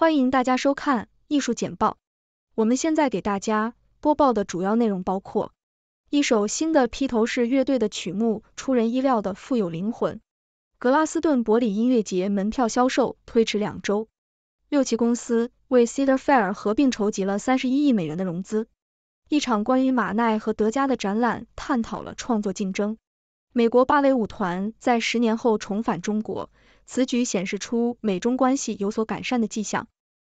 欢迎大家收看艺术简报。我们现在给大家播报的主要内容包括：一首新的披头士乐队的曲目，出人意料的富有灵魂；格拉斯顿伯里音乐节门票销售推迟两周；六旗公司为 Cedar Fair 合并筹集了三十一亿美元的融资；一场关于马奈和德加的展览探讨了创作竞争；美国芭蕾舞团在十年后重返中国。此举显示出美中关系有所改善的迹象，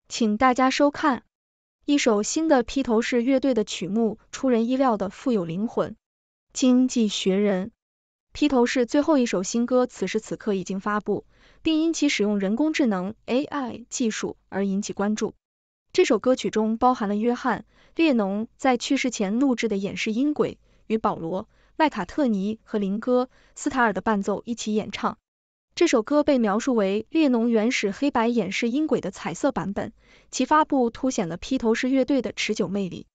请大家收看一首新的披头士乐队的曲目，出人意料的富有灵魂。经济学人，披头士最后一首新歌此时此刻已经发布，并因其使用人工智能 AI 技术而引起关注。这首歌曲中包含了约翰·列侬在去世前录制的演示音轨，与保罗·麦卡特尼和林哥·斯塔尔的伴奏一起演唱。这首歌被描述为列侬原始黑白演示音轨的彩色版本，其发布凸显了披头士乐队的持久魅力。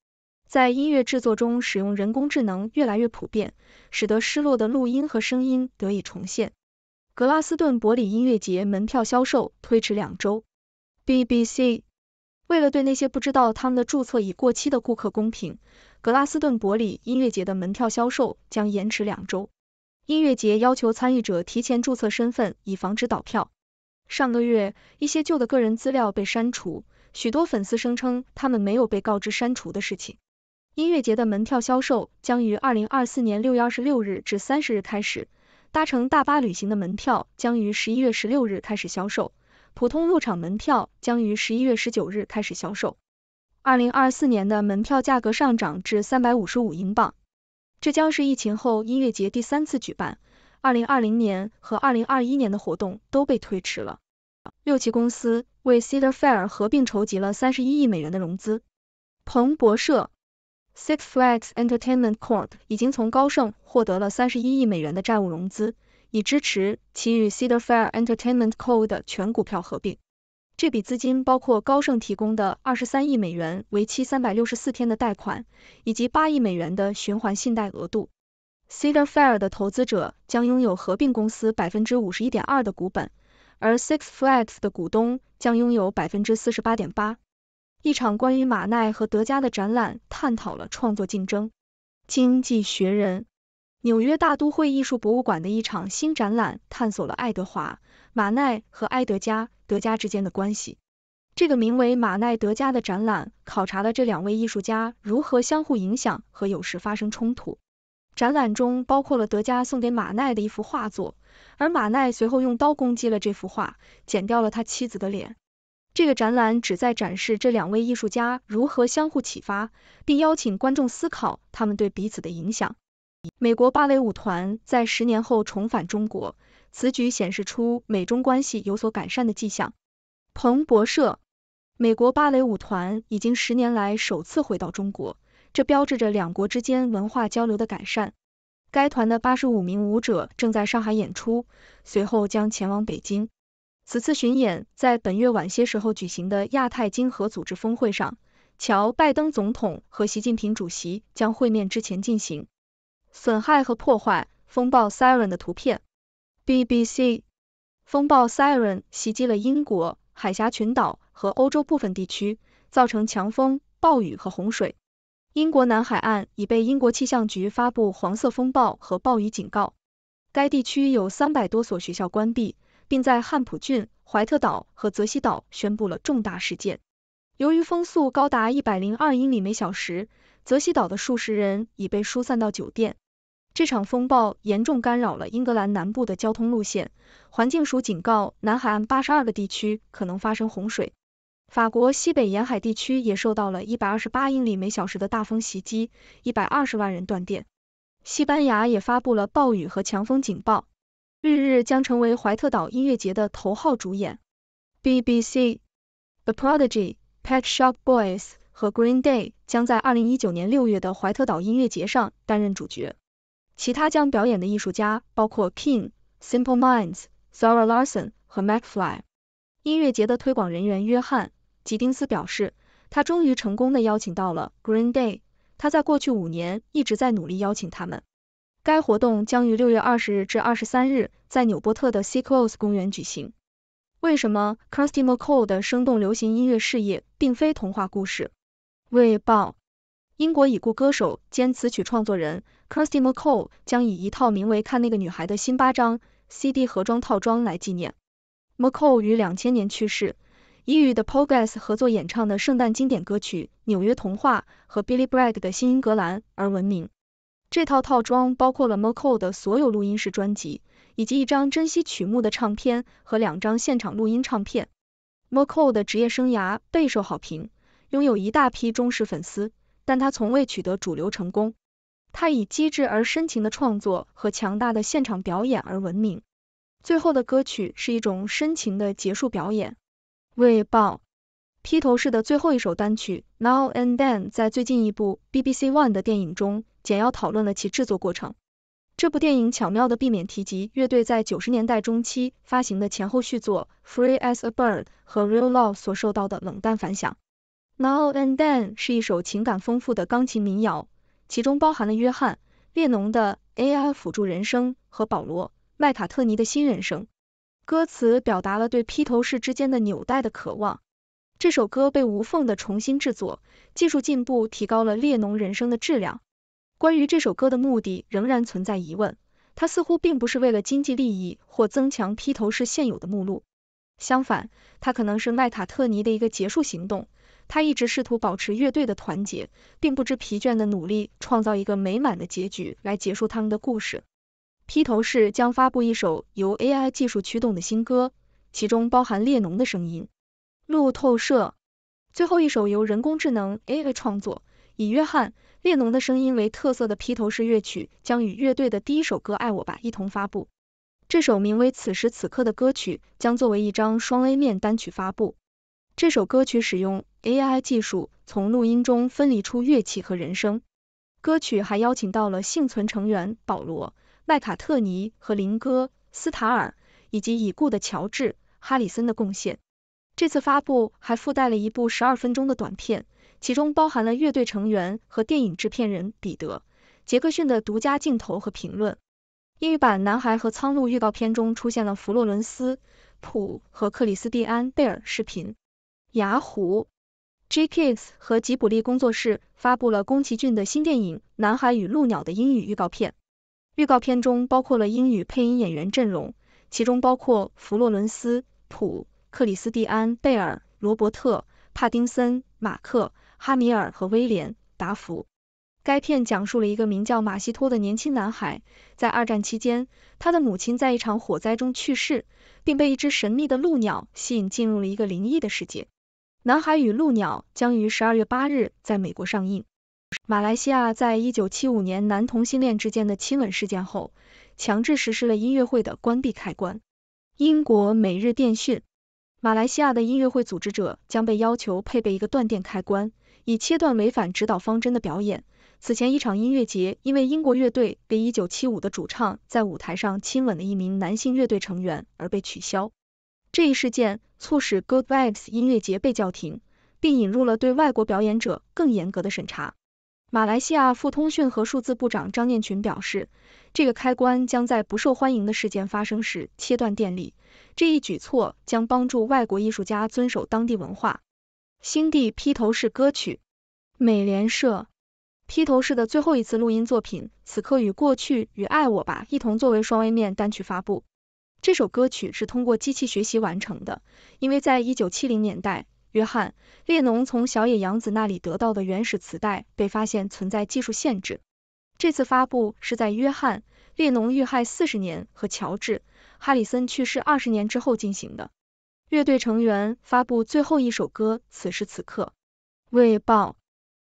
在音乐制作中使用人工智能越来越普遍，使得失落的录音和声音得以重现。格拉斯顿伯里音乐节门票销售推迟两周。BBC 为了对那些不知道他们的注册已过期的顾客公平，格拉斯顿伯里音乐节的门票销售将延迟两周。音乐节要求参与者提前注册身份，以防止倒票。上个月，一些旧的个人资料被删除，许多粉丝声称他们没有被告知删除的事情。音乐节的门票销售将于2024年6月26日至30日开始，搭乘大巴旅行的门票将于11月16日开始销售，普通入场门票将于11月19日开始销售。2024年的门票价格上涨至355英镑。这将是疫情后音乐节第三次举办。二零二零年和二零二一年的活动都被推迟了。六旗公司为 Cedar Fair 合并筹集了三十一亿美元的融资。彭博社，Six Flags Entertainment Corp 已经从高盛获得了三十一亿美元的债务融资，以支持其与 Cedar Fair Entertainment Co 的全股票合并。这笔资金包括高盛提供的二十三亿美元、为期三百六十四天的贷款，以及八亿美元的循环信贷额度。Cedar Fair 的投资者将拥有合并公司百分之五十一点二的股本，而 Six Flags 的股东将拥有百分之四十八点八。一场关于马奈和德加的展览探讨了创作竞争。《经济学人》纽约大都会艺术博物馆的一场新展览探索了爱德华。马奈和埃德加·德加之间的关系。这个名为“马奈·德加”的展览考察了这两位艺术家如何相互影响和有时发生冲突。展览中包括了德加送给马奈的一幅画作，而马奈随后用刀攻击了这幅画，剪掉了他妻子的脸。这个展览旨在展示这两位艺术家如何相互启发，并邀请观众思考他们对彼此的影响。美国芭蕾舞团在十年后重返中国。此举显示出美中关系有所改善的迹象。彭博社，美国芭蕾舞团已经十年来首次回到中国，这标志着两国之间文化交流的改善。该团的八十五名舞者正在上海演出，随后将前往北京。此次巡演在本月晚些时候举行的亚太经合组织峰会上，乔·拜登总统和习近平主席将会面之前进行。损害和破坏风暴 Siren 的图片。BBC 风暴 Siren 袭击了英国海峡群岛和欧洲部分地区，造成强风、暴雨和洪水。英国南海岸已被英国气象局发布黄色风暴和暴雨警告。该地区有三百多所学校关闭，并在汉普郡、怀特岛和泽西岛宣布了重大事件。由于风速高达一百零二英里每小时，泽西岛的数十人已被疏散到酒店。这场风暴严重干扰了英格兰南部的交通路线，环境署警告南海岸八十二个地区可能发生洪水。法国西北沿海地区也受到了一百二十八英里每小时的大风袭击，一百二十万人断电。西班牙也发布了暴雨和强风警报。日日将成为怀特岛音乐节的头号主演，BBC、The Prodigy、Pet Shop Boys 和 Green Day 将在二零一九年六月的怀特岛音乐节上担任主角。其他将表演的艺术家包括 King、Simple Minds、Zara Larson 和 MacFly。音乐节的推广人员约翰·吉丁斯表示，他终于成功的邀请到了 Green Day，他在过去五年一直在努力邀请他们。该活动将于六月二十日至二十三日在纽波特的 Sea Close 公园举行。为什么 c r i s t i a n Cole 的生动流行音乐事业并非童话故事？卫报。英国已故歌手兼词曲创作人 Kirsty McColl 将以一套名为《看那个女孩》的新八张 CD 盒装套装来纪念。McColl 于两千年去世，已与 The Pogues 合作演唱的圣诞经典歌曲《纽约童话》和 Billy Bragg 的《新英格兰》而闻名。这套套装包括了 McColl 的所有录音室专辑，以及一张珍稀曲目的唱片和两张现场录音唱片。McColl 的职业生涯备受好评，拥有一大批忠实粉丝。但他从未取得主流成功。他以机智而深情的创作和强大的现场表演而闻名。最后的歌曲是一种深情的结束表演。《为报》披头士的最后一首单曲《Now and Then》在最近一部 BBC One 的电影中简要讨论了其制作过程。这部电影巧妙的避免提及乐队在九十年代中期发行的前后续作《Free as a Bird》和《Real Love》所受到的冷淡反响。Now and Then 是一首情感丰富的钢琴民谣，其中包含了约翰·列侬的 AI 辅助人声和保罗·麦卡特尼的新人声。歌词表达了对披头士之间的纽带的渴望。这首歌被无缝的重新制作，技术进步提高了列侬人声的质量。关于这首歌的目的仍然存在疑问，它似乎并不是为了经济利益或增强披头士现有的目录。相反，它可能是麦卡特尼的一个结束行动。他一直试图保持乐队的团结，并不知疲倦的努力创造一个美满的结局来结束他们的故事。披头士将发布一首由 AI 技术驱动的新歌，其中包含列侬的声音。路透社，最后一首由人工智能 AI 创作，以约翰列侬的声音为特色的披头士乐曲将与乐队的第一首歌《爱我吧》一同发布。这首名为《此时此刻》的歌曲将作为一张双 A 面单曲发布。这首歌曲使用 AI 技术从录音中分离出乐器和人声。歌曲还邀请到了幸存成员保罗、麦卡特尼和林戈·斯塔尔，以及已故的乔治·哈里森的贡献。这次发布还附带了一部十二分钟的短片，其中包含了乐队成员和电影制片人彼得·杰克逊的独家镜头和评论。英语版《男孩和苍鹭》预告片中出现了弗洛伦斯·普和克里斯蒂安·贝尔视频。雅虎。J.K.X 和吉卜力工作室发布了宫崎骏的新电影《男孩与鹿鸟》的英语预告片。预告片中包括了英语配音演员阵容，其中包括弗洛伦斯·普、克里斯蒂安·贝尔、罗伯特·帕丁森、马克·哈米尔和威廉·达福。该片讲述了一个名叫马西托的年轻男孩，在二战期间，他的母亲在一场火灾中去世，并被一只神秘的鹿鸟吸引，进入了一个灵异的世界。《男孩与鹭鸟》将于十二月八日在美国上映。马来西亚在一九七五年男同性恋之间的亲吻事件后，强制实施了音乐会的关闭开关。英国每日电讯：马来西亚的音乐会组织者将被要求配备一个断电开关，以切断违反指导方针的表演。此前，一场音乐节因为英国乐队被一九七五的主唱在舞台上亲吻了一名男性乐队成员而被取消。这一事件促使 Good Vibes 音乐节被叫停，并引入了对外国表演者更严格的审查。马来西亚副通讯和数字部长张念群表示，这个开关将在不受欢迎的事件发生时切断电力。这一举措将帮助外国艺术家遵守当地文化。星地披头士歌曲。美联社，披头士的最后一次录音作品，此刻与过去与爱我吧一同作为双 A 面单曲发布。这首歌曲是通过机器学习完成的，因为在1970年代，约翰·列侬从小野洋子那里得到的原始磁带被发现存在技术限制。这次发布是在约翰·列侬遇害40年和乔治·哈里森去世20年之后进行的。乐队成员发布最后一首歌《此时此刻》。卫报。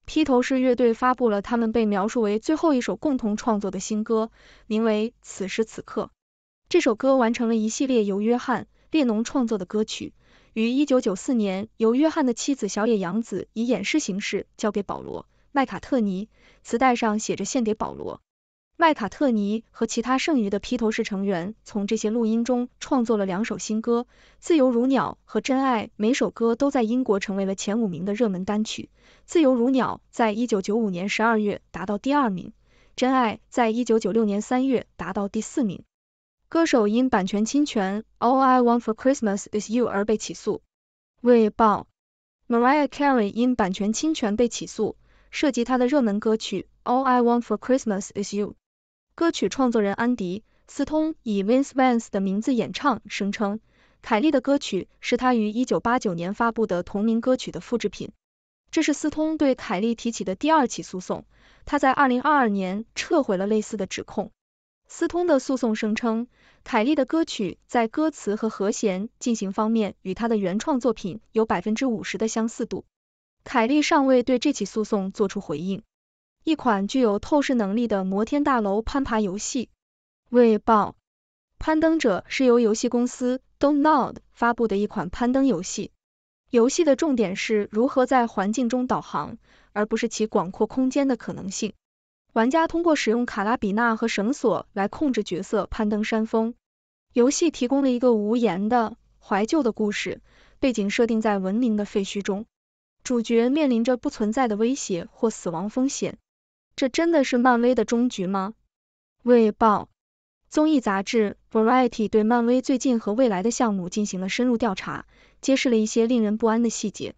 披头士乐队发布了他们被描述为最后一首共同创作的新歌，名为《此时此刻》。这首歌完成了一系列由约翰·列侬创作的歌曲，于一九九四年由约翰的妻子小野洋子以演示形式交给保罗·麦卡特尼。磁带上写着“献给保罗·麦卡特尼和其他剩余的披头士成员”。从这些录音中，创作了两首新歌，《自由如鸟》和《真爱》。每首歌都在英国成为了前五名的热门单曲，《自由如鸟》在一九九五年十二月达到第二名，《真爱》在一九九六年三月达到第四名。歌手因版权侵权 All I Want for Christmas Is You 而被起诉。为报。Mariah Carey 因版权侵权被起诉，涉及她的热门歌曲 All I Want for Christmas Is You。歌曲创作人安迪·斯通以 Vince Vance 的名字演唱，声称凯利的歌曲是他于1989年发布的同名歌曲的复制品。这是斯通对凯利提起的第二起诉讼，他在2022年撤回了类似的指控。斯通的诉讼声称，凯利的歌曲在歌词和和弦进行方面与他的原创作品有百分之五十的相似度。凯利尚未对这起诉讼作出回应。一款具有透视能力的摩天大楼攀爬游戏，《卫报》攀登者是由游戏公司 Donnod 发布的一款攀登游戏。游戏的重点是如何在环境中导航，而不是其广阔空间的可能性。玩家通过使用卡拉比纳和绳索来控制角色攀登山峰。游戏提供了一个无言的、怀旧的故事，背景设定在文明的废墟中，主角面临着不存在的威胁或死亡风险。这真的是漫威的终局吗？卫报。综艺杂志 Variety 对漫威最近和未来的项目进行了深入调查，揭示了一些令人不安的细节。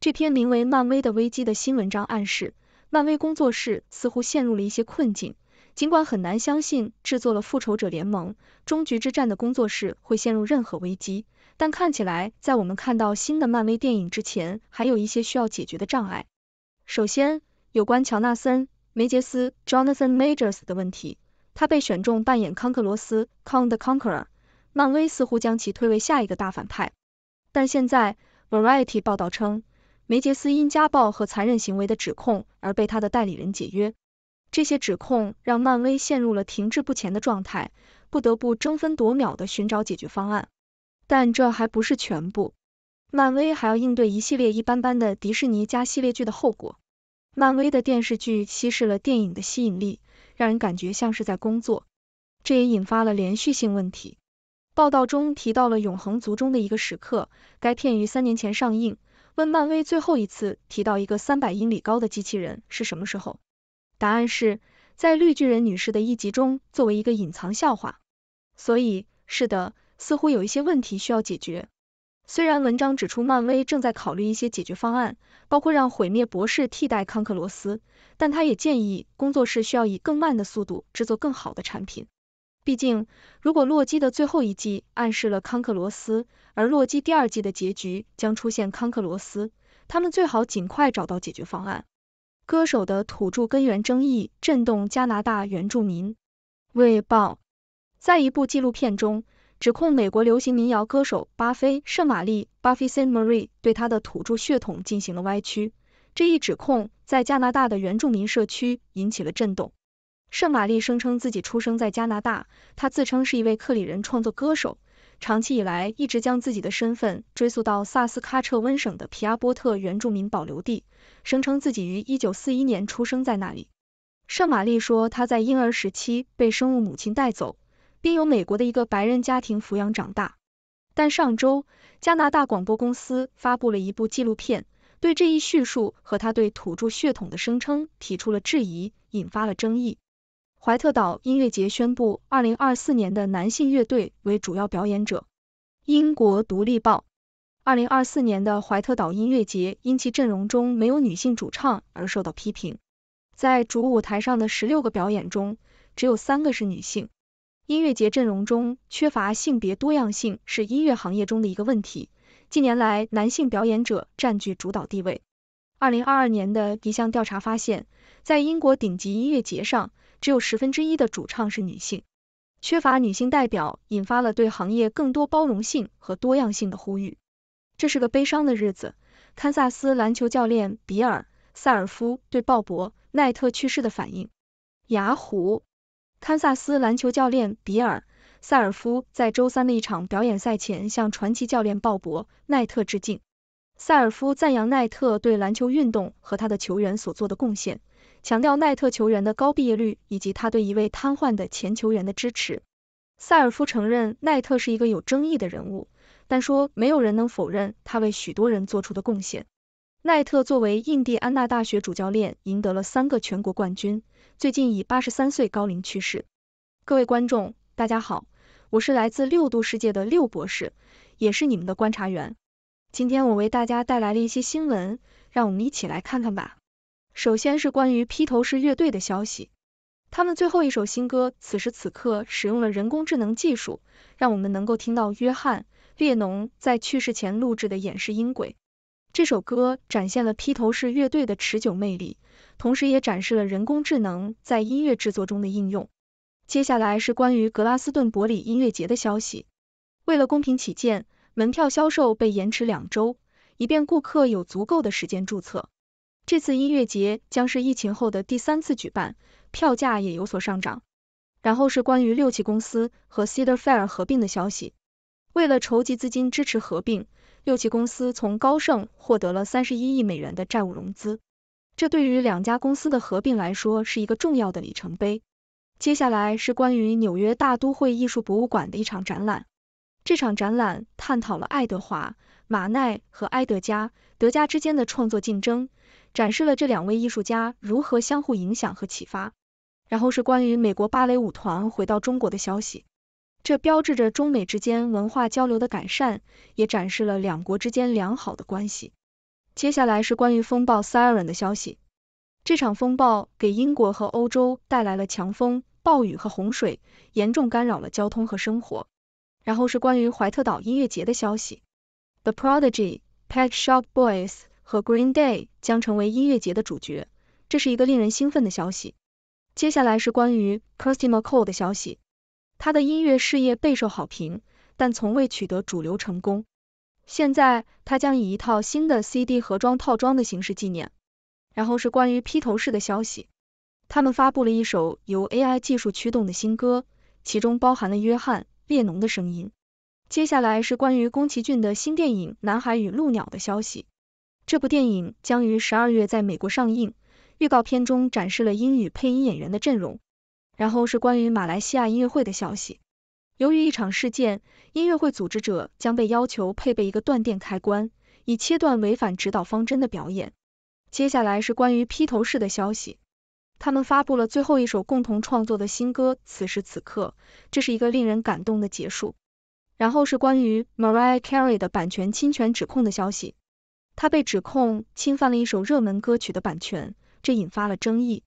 这篇名为《漫威的危机》的新文章暗示。漫威工作室似乎陷入了一些困境。尽管很难相信制作了《复仇者联盟：终局之战》的工作室会陷入任何危机，但看起来在我们看到新的漫威电影之前，还有一些需要解决的障碍。首先，有关乔纳森·梅杰斯 （Jonathan Majors） 的问题，他被选中扮演康克罗斯 （Con the Conqueror），漫威似乎将其推为下一个大反派。但现在，Variety 报道称，梅杰斯因家暴和残忍行为的指控而被他的代理人解约，这些指控让漫威陷入了停滞不前的状态，不得不争分夺秒地寻找解决方案。但这还不是全部，漫威还要应对一系列一般般的迪士尼加系列剧的后果。漫威的电视剧稀释了电影的吸引力，让人感觉像是在工作，这也引发了连续性问题。报道中提到了《永恒族》中的一个时刻，该片于三年前上映。问漫威最后一次提到一个三百英里高的机器人是什么时候？答案是在绿巨人女士的一集中，作为一个隐藏笑话。所以是的，似乎有一些问题需要解决。虽然文章指出漫威正在考虑一些解决方案，包括让毁灭博士替代康克罗斯，但他也建议工作室需要以更慢的速度制作更好的产品。毕竟，如果洛基的最后一季暗示了康克罗斯，而洛基第二季的结局将出现康克罗斯，他们最好尽快找到解决方案。歌手的土著根源争议震动加拿大原住民。卫报在一部纪录片中指控美国流行民谣歌手巴菲圣玛丽 （Buffy s a n t Marie） 对他的土著血统进行了歪曲，这一指控在加拿大的原住民社区引起了震动。圣玛丽声称自己出生在加拿大，她自称是一位克里人创作歌手，长期以来一直将自己的身份追溯到萨斯卡彻温省的皮阿波特原住民保留地，声称自己于一九四一年出生在那里。圣玛丽说她在婴儿时期被生物母亲带走，并由美国的一个白人家庭抚养长大。但上周，加拿大广播公司发布了一部纪录片，对这一叙述和他对土著血统的声称提出了质疑，引发了争议。怀特岛音乐节宣布，二零二四年的男性乐队为主要表演者。英国独立报，二零二四年的怀特岛音乐节因其阵容中没有女性主唱而受到批评。在主舞台上的十六个表演中，只有三个是女性。音乐节阵容中缺乏性别多样性是音乐行业中的一个问题。近年来，男性表演者占据主导地位。二零二二年的一项调查发现，在英国顶级音乐节上。只有十分之一的主唱是女性，缺乏女性代表引发了对行业更多包容性和多样性的呼吁。这是个悲伤的日子，堪萨斯篮球教练比尔·塞尔夫对鲍勃·奈特去世的反应。雅虎，堪萨斯篮球教练比尔·塞尔夫在周三的一场表演赛前向传奇教练鲍勃·奈特致敬。塞尔夫赞扬奈特对篮球运动和他的球员所做的贡献。强调奈特球员的高毕业率，以及他对一位瘫痪的前球员的支持。塞尔夫承认奈特是一个有争议的人物，但说没有人能否认他为许多人做出的贡献。奈特作为印第安纳大学主教练，赢得了三个全国冠军，最近以八十三岁高龄去世。各位观众，大家好，我是来自六度世界的六博士，也是你们的观察员。今天我为大家带来了一些新闻，让我们一起来看看吧。首先是关于披头士乐队的消息，他们最后一首新歌此时此刻使用了人工智能技术，让我们能够听到约翰·列侬在去世前录制的演示音轨。这首歌展现了披头士乐队的持久魅力，同时也展示了人工智能在音乐制作中的应用。接下来是关于格拉斯顿伯里音乐节的消息。为了公平起见，门票销售被延迟两周，以便顾客有足够的时间注册。这次音乐节将是疫情后的第三次举办，票价也有所上涨。然后是关于六旗公司和 Cedar Fair 合并的消息。为了筹集资金支持合并，六旗公司从高盛获得了三十一亿美元的债务融资，这对于两家公司的合并来说是一个重要的里程碑。接下来是关于纽约大都会艺术博物馆的一场展览，这场展览探讨了爱德华、马奈和埃德加·德加之间的创作竞争。展示了这两位艺术家如何相互影响和启发。然后是关于美国芭蕾舞团回到中国的消息，这标志着中美之间文化交流的改善，也展示了两国之间良好的关系。接下来是关于风暴 Siren 的消息，这场风暴给英国和欧洲带来了强风、暴雨和洪水，严重干扰了交通和生活。然后是关于怀特岛音乐节的消息，The Prodigy、Pet Shop Boys。和 Green Day 将成为音乐节的主角，这是一个令人兴奋的消息。接下来是关于 c i s t y MacColl 的消息，他的音乐事业备受好评，但从未取得主流成功。现在他将以一套新的 CD 盒装套装的形式纪念。然后是关于披头士的消息，他们发布了一首由 AI 技术驱动的新歌，其中包含了约翰列侬的声音。接下来是关于宫崎骏的新电影《男孩与鹭鸟》的消息。这部电影将于十二月在美国上映。预告片中展示了英语配音演员的阵容。然后是关于马来西亚音乐会的消息。由于一场事件，音乐会组织者将被要求配备一个断电开关，以切断违反指导方针的表演。接下来是关于披头士的消息。他们发布了最后一首共同创作的新歌《此时此刻》，这是一个令人感动的结束。然后是关于 Mariah Carey 的版权侵权指控的消息。他被指控侵犯了一首热门歌曲的版权，这引发了争议。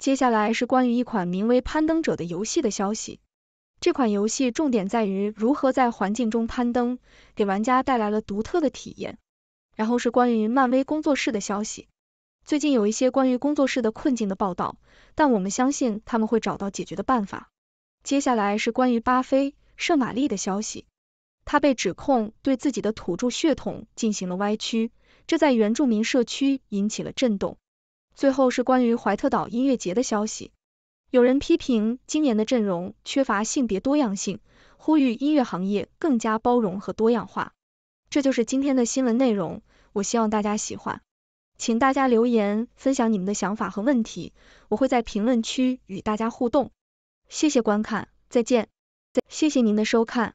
接下来是关于一款名为《攀登者》的游戏的消息，这款游戏重点在于如何在环境中攀登，给玩家带来了独特的体验。然后是关于漫威工作室的消息，最近有一些关于工作室的困境的报道，但我们相信他们会找到解决的办法。接下来是关于巴菲圣玛丽的消息，他被指控对自己的土著血统进行了歪曲。这在原住民社区引起了震动。最后是关于怀特岛音乐节的消息，有人批评今年的阵容缺乏性别多样性，呼吁音乐行业更加包容和多样化。这就是今天的新闻内容，我希望大家喜欢，请大家留言分享你们的想法和问题，我会在评论区与大家互动。谢谢观看，再见，谢谢您的收看。